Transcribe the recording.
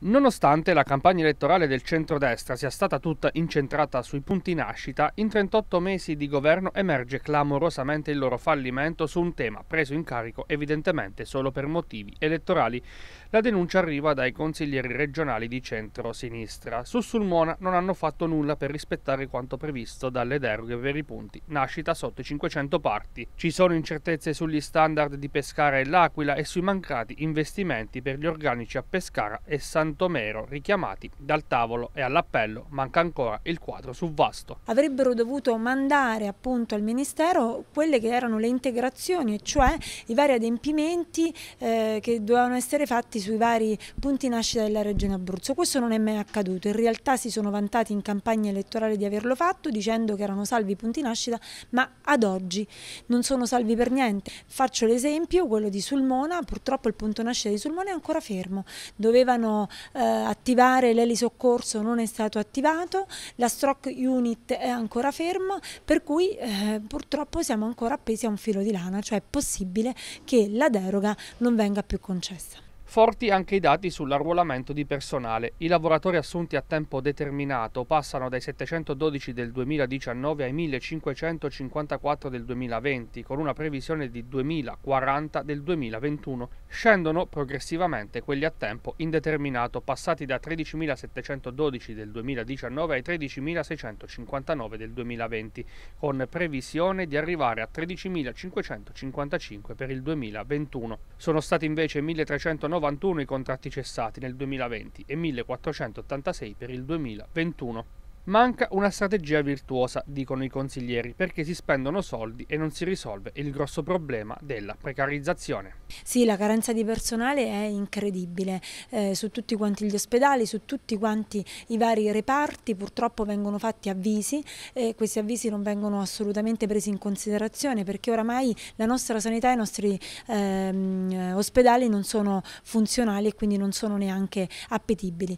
Nonostante la campagna elettorale del centrodestra sia stata tutta incentrata sui punti nascita, in 38 mesi di governo emerge clamorosamente il loro fallimento su un tema preso in carico evidentemente solo per motivi elettorali. La denuncia arriva dai consiglieri regionali di centro-sinistra. Su Sulmona non hanno fatto nulla per rispettare quanto previsto dalle deroghe per i punti nascita sotto i 500 parti. Ci sono incertezze sugli standard di Pescara e L'Aquila e sui mancati investimenti per gli organici a Pescara e San Santomero richiamati dal tavolo e all'appello manca ancora il quadro su vasto. Avrebbero dovuto mandare appunto al Ministero quelle che erano le integrazioni, cioè i vari adempimenti eh, che dovevano essere fatti sui vari punti nascita della Regione Abruzzo. Questo non è mai accaduto, in realtà si sono vantati in campagna elettorale di averlo fatto dicendo che erano salvi i punti nascita, ma ad oggi non sono salvi per niente. Faccio l'esempio, quello di Sulmona, purtroppo il punto nascita di Sulmona è ancora fermo, dovevano eh, attivare l'elisoccorso non è stato attivato, la stroke unit è ancora ferma, per cui eh, purtroppo siamo ancora appesi a un filo di lana, cioè è possibile che la deroga non venga più concessa. Forti anche i dati sull'arruolamento di personale. I lavoratori assunti a tempo determinato passano dai 712 del 2019 ai 1554 del 2020, con una previsione di 2040 del 2021. Scendono progressivamente quelli a tempo indeterminato, passati da 13712 del 2019 ai 13659 del 2020, con previsione di arrivare a 13555 per il 2021. Sono stati invece 1390 91 i contratti cessati nel 2020 e 1486 per il 2021. Manca una strategia virtuosa, dicono i consiglieri, perché si spendono soldi e non si risolve il grosso problema della precarizzazione. Sì, la carenza di personale è incredibile. Eh, su tutti quanti gli ospedali, su tutti quanti i vari reparti purtroppo vengono fatti avvisi e questi avvisi non vengono assolutamente presi in considerazione perché oramai la nostra sanità e i nostri ehm, ospedali non sono funzionali e quindi non sono neanche appetibili.